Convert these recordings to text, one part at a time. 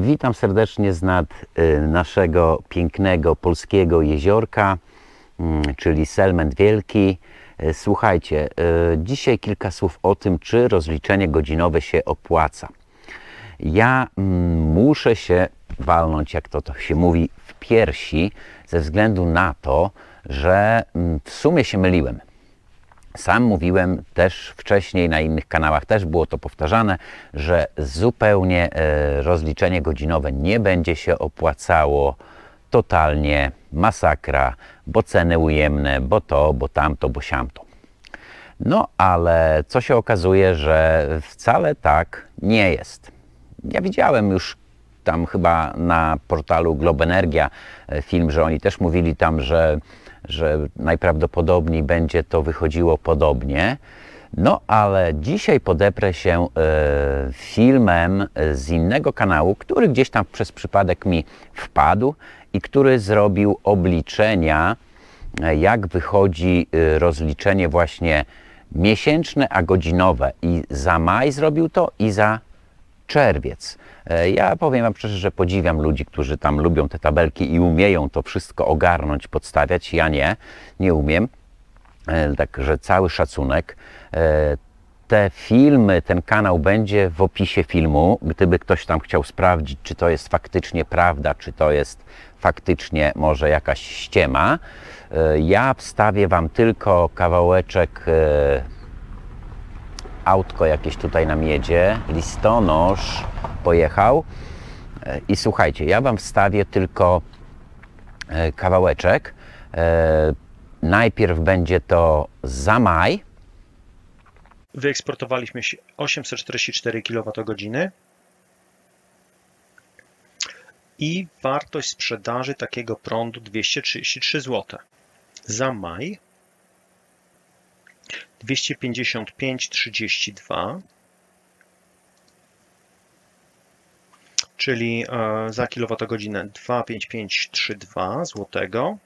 Witam serdecznie z nad y, naszego pięknego polskiego jeziorka, mm, czyli Selment Wielki. Y, słuchajcie, y, dzisiaj kilka słów o tym, czy rozliczenie godzinowe się opłaca. Ja mm, muszę się walnąć, jak to, to się mówi, w piersi, ze względu na to, że mm, w sumie się myliłem. Sam mówiłem też wcześniej, na innych kanałach też było to powtarzane, że zupełnie e, rozliczenie godzinowe nie będzie się opłacało. Totalnie masakra, bo ceny ujemne, bo to, bo tamto, bo siamto. No ale co się okazuje, że wcale tak nie jest. Ja widziałem już tam chyba na portalu Globenergia e, film, że oni też mówili tam, że że najprawdopodobniej będzie to wychodziło podobnie. No ale dzisiaj podeprę się y, filmem z innego kanału, który gdzieś tam przez przypadek mi wpadł i który zrobił obliczenia, e, jak wychodzi e, rozliczenie właśnie miesięczne, a godzinowe. I za maj zrobił to i za czerwiec. E, ja powiem Wam szczerze, że podziwiam ludzi, którzy tam lubią te tabelki i umieją to wszystko ogarnąć, podstawiać. Ja nie, nie umiem. E, Także cały szacunek e, te filmy, ten kanał będzie w opisie filmu, gdyby ktoś tam chciał sprawdzić, czy to jest faktycznie prawda, czy to jest faktycznie może jakaś ściema. Ja wstawię Wam tylko kawałeczek autko jakieś tutaj nam jedzie, listonosz, pojechał. E, I słuchajcie, ja Wam wstawię tylko e, kawałeczek. E, najpierw będzie to za maj. Wyeksportowaliśmy 844 kWh i wartość sprzedaży takiego prądu 233 zł. Za maj 255,32 zł czyli e, za tak. kilowatogodzinę 25532 złotego.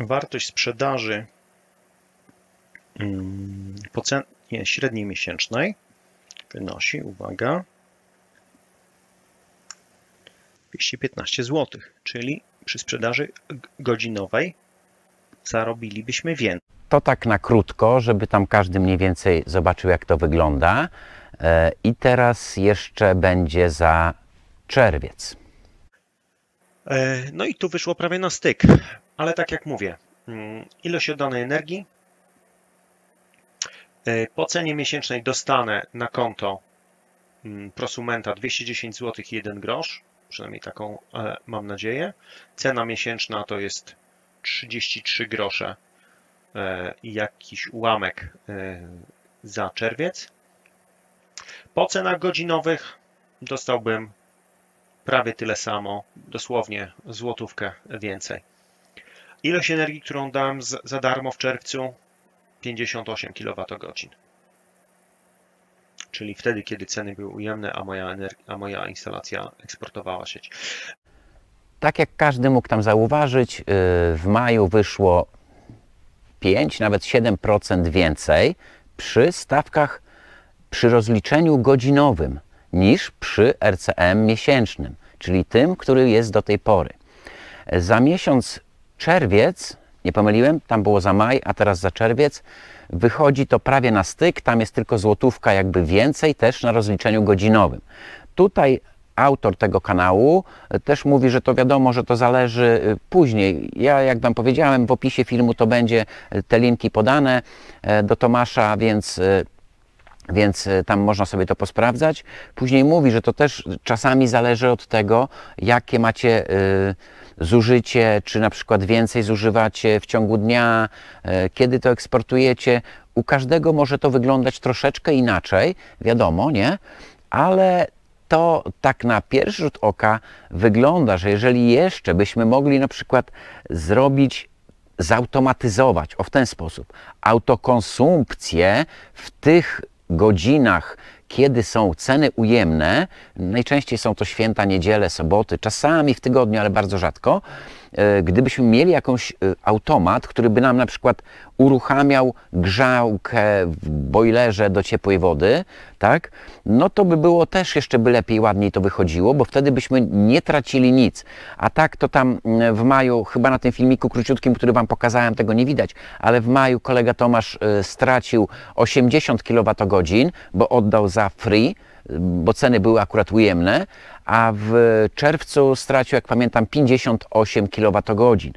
Wartość sprzedaży mm, po cenie średniej miesięcznej wynosi, uwaga, 215 zł, czyli przy sprzedaży godzinowej zarobilibyśmy więcej to tak na krótko, żeby tam każdy mniej więcej zobaczył, jak to wygląda. E, I teraz jeszcze będzie za czerwiec. E, no i tu wyszło prawie na styk, ale tak jak mówię, mm, ilość oddanej energii e, po cenie miesięcznej dostanę na konto mm, prosumenta 210 zł i 1 grosz, przynajmniej taką mam nadzieję. Cena miesięczna to jest 33 grosze E, jakiś ułamek e, za czerwiec. Po cenach godzinowych dostałbym prawie tyle samo, dosłownie złotówkę więcej. Ilość energii, którą dam za darmo w czerwcu 58 kWh. Czyli wtedy, kiedy ceny były ujemne, a moja, a moja instalacja eksportowała sieć. Tak jak każdy mógł tam zauważyć, y, w maju wyszło 5, nawet 7% więcej przy stawkach przy rozliczeniu godzinowym niż przy RCM miesięcznym, czyli tym, który jest do tej pory. Za miesiąc czerwiec, nie pomyliłem, tam było za maj, a teraz za czerwiec, wychodzi to prawie na styk, tam jest tylko złotówka jakby więcej też na rozliczeniu godzinowym. Tutaj autor tego kanału e, też mówi, że to wiadomo, że to zależy e, później. Ja, jak Wam powiedziałem, w opisie filmu to będzie e, te linki podane do Tomasza, więc więc tam można sobie to posprawdzać. Później mówi, że to też czasami zależy od tego, jakie macie zużycie, czy na przykład więcej zużywacie w ciągu dnia, kiedy to eksportujecie. U każdego może to wyglądać troszeczkę inaczej, wiadomo, nie? Ale to tak na pierwszy rzut oka wygląda, że jeżeli jeszcze byśmy mogli na przykład zrobić zautomatyzować o w ten sposób autokonsumpcję w tych godzinach, kiedy są ceny ujemne, najczęściej są to święta, niedziele, soboty, czasami w tygodniu, ale bardzo rzadko, E, gdybyśmy mieli jakąś e, automat, który by nam na przykład uruchamiał grzałkę w bojlerze do ciepłej wody, tak, no to by było też jeszcze by lepiej, ładniej to wychodziło, bo wtedy byśmy nie tracili nic. A tak to tam mm, w maju, chyba na tym filmiku króciutkim, który Wam pokazałem, tego nie widać, ale w maju kolega Tomasz e, stracił 80 kWh, bo oddał za free, bo ceny były akurat ujemne, a w czerwcu stracił, jak pamiętam, 58 kWh.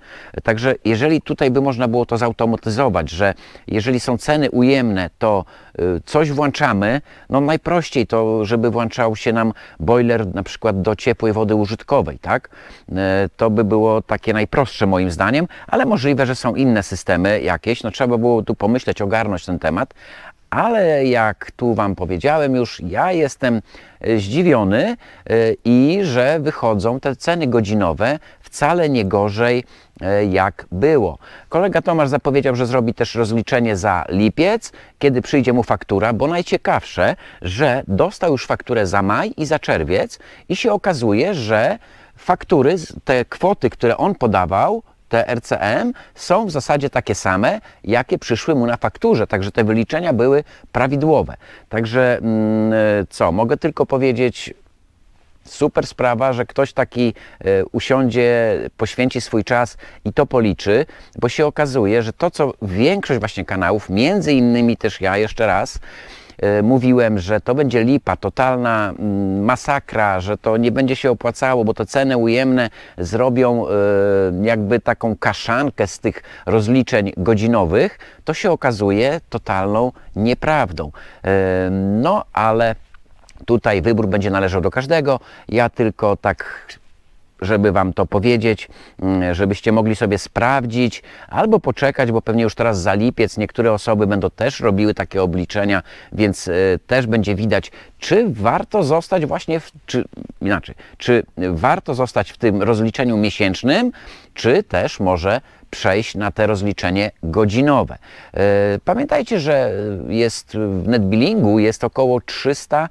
Także jeżeli tutaj by można było to zautomatyzować, że jeżeli są ceny ujemne, to y, coś włączamy, no najprościej to, żeby włączał się nam boiler na przykład do ciepłej wody użytkowej, tak? Y, to by było takie najprostsze moim zdaniem, ale możliwe, że są inne systemy jakieś, no trzeba było tu pomyśleć, ogarnąć ten temat, ale jak tu Wam powiedziałem już, ja jestem e, zdziwiony e, i że wychodzą te ceny godzinowe wcale nie gorzej e, jak było. Kolega Tomasz zapowiedział, że zrobi też rozliczenie za lipiec, kiedy przyjdzie mu faktura, bo najciekawsze, że dostał już fakturę za maj i za czerwiec i się okazuje, że faktury, te kwoty, które on podawał, te RCM są w zasadzie takie same, jakie przyszły mu na fakturze, także te wyliczenia były prawidłowe. Także mm, e, co, mogę tylko powiedzieć, super sprawa, że ktoś taki e, usiądzie, poświęci swój czas i to policzy, bo się okazuje, że to, co większość właśnie kanałów, między innymi też ja jeszcze raz, E, mówiłem, że to będzie lipa, totalna mm, masakra, że to nie będzie się opłacało, bo te ceny ujemne zrobią e, jakby taką kaszankę z tych rozliczeń godzinowych, to się okazuje totalną nieprawdą. E, no ale tutaj wybór będzie należał do każdego. Ja tylko tak żeby Wam to powiedzieć, mm, żebyście mogli sobie sprawdzić albo poczekać, bo pewnie już teraz za lipiec niektóre osoby będą też robiły takie obliczenia, więc e, też będzie widać, czy warto zostać właśnie, w, czy inaczej, czy warto zostać w tym rozliczeniu miesięcznym, czy też może przejść na te rozliczenie godzinowe. E, pamiętajcie, że e, jest w netbillingu jest około 300-400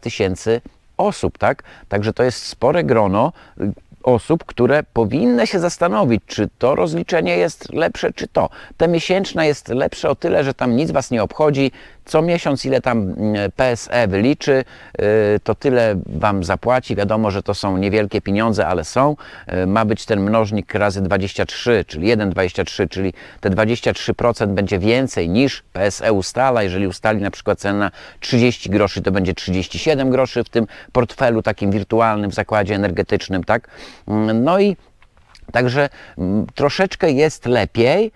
tysięcy osób, tak? Także to jest spore grono y, osób, które powinny się zastanowić, czy to rozliczenie jest lepsze, czy to. Te miesięczne jest lepsze o tyle, że tam nic Was nie obchodzi, co miesiąc, ile tam mm, PSE wyliczy, y, to tyle Wam zapłaci. Wiadomo, że to są niewielkie pieniądze, ale są. Y, ma być ten mnożnik razy 23, czyli 1,23, czyli te 23% będzie więcej niż PSE ustala. Jeżeli ustali na przykład cenę na 30 groszy, to będzie 37 groszy w tym portfelu takim wirtualnym w zakładzie energetycznym, tak? Mm, no i także mm, troszeczkę jest lepiej,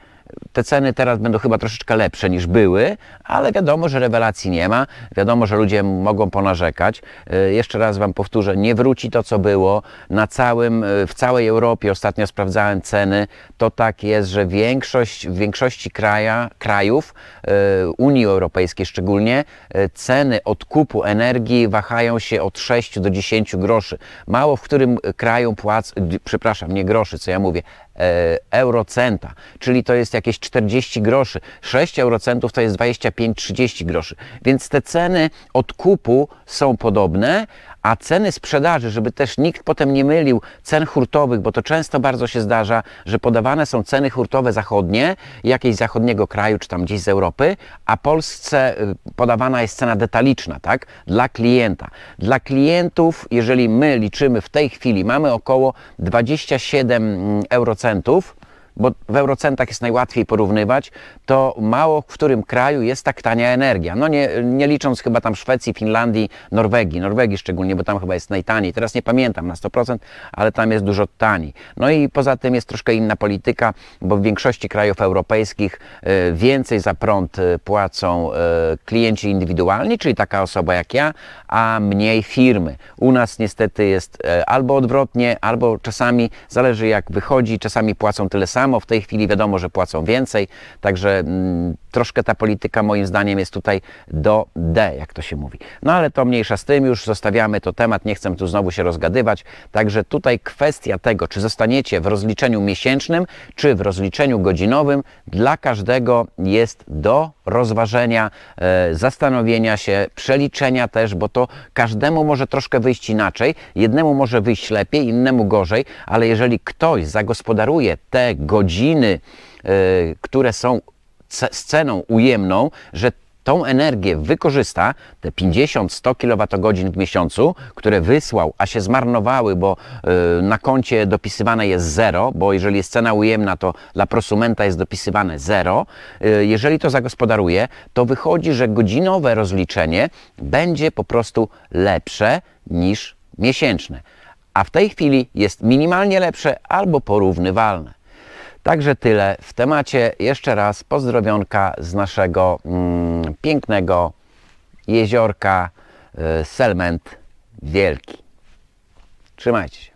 te ceny teraz będą chyba troszeczkę lepsze niż były, ale wiadomo, że rewelacji nie ma, wiadomo, że ludzie mogą ponarzekać. E, jeszcze raz Wam powtórzę, nie wróci to, co było. Na całym, e, w całej Europie ostatnio sprawdzałem ceny, to tak jest, że większość, w większości kraja, krajów e, Unii Europejskiej szczególnie ceny odkupu energii wahają się od 6 do 10 groszy. Mało w którym kraju płac, przepraszam, nie groszy, co ja mówię, E, eurocenta, czyli to jest jakieś 40 groszy. 6 eurocentów to jest 25-30 groszy. Więc te ceny odkupu są podobne, a ceny sprzedaży, żeby też nikt potem nie mylił cen hurtowych, bo to często bardzo się zdarza, że podawane są ceny hurtowe zachodnie, jakiejś zachodniego kraju, czy tam gdzieś z Europy, a Polsce y, podawana jest cena detaliczna, tak? Dla klienta. Dla klientów, jeżeli my liczymy w tej chwili, mamy około 27 mm, eurocentów, bo w eurocentach jest najłatwiej porównywać, to mało w którym kraju jest tak tania energia. No nie, nie licząc chyba tam Szwecji, Finlandii, Norwegii, Norwegii szczególnie, bo tam chyba jest najtaniej. Teraz nie pamiętam na 100%, ale tam jest dużo tani. No i poza tym jest troszkę inna polityka, bo w większości krajów europejskich y, więcej za prąd y, płacą y, klienci indywidualni, czyli taka osoba jak ja, a mniej firmy. U nas niestety jest albo odwrotnie, albo czasami, zależy jak wychodzi, czasami płacą tyle samo, samo, w tej chwili wiadomo, że płacą więcej, także mm, troszkę ta polityka moim zdaniem jest tutaj do D, jak to się mówi. No ale to mniejsza z tym, już zostawiamy to temat, nie chcę tu znowu się rozgadywać, także tutaj kwestia tego, czy zostaniecie w rozliczeniu miesięcznym, czy w rozliczeniu godzinowym, dla każdego jest do rozważenia, e, zastanowienia się, przeliczenia też, bo to każdemu może troszkę wyjść inaczej, jednemu może wyjść lepiej, innemu gorzej, ale jeżeli ktoś zagospodaruje te godziny, e, które są sceną ujemną, że tą energię wykorzysta, te 50-100 kWh w miesiącu, które wysłał, a się zmarnowały, bo yy, na koncie dopisywane jest zero, bo jeżeli jest cena ujemna, to dla prosumenta jest dopisywane zero. Yy, jeżeli to zagospodaruje, to wychodzi, że godzinowe rozliczenie będzie po prostu lepsze niż miesięczne. A w tej chwili jest minimalnie lepsze albo porównywalne. Także tyle w temacie. Jeszcze raz pozdrowionka z naszego mm, pięknego jeziorka y, Selment Wielki. Trzymajcie się.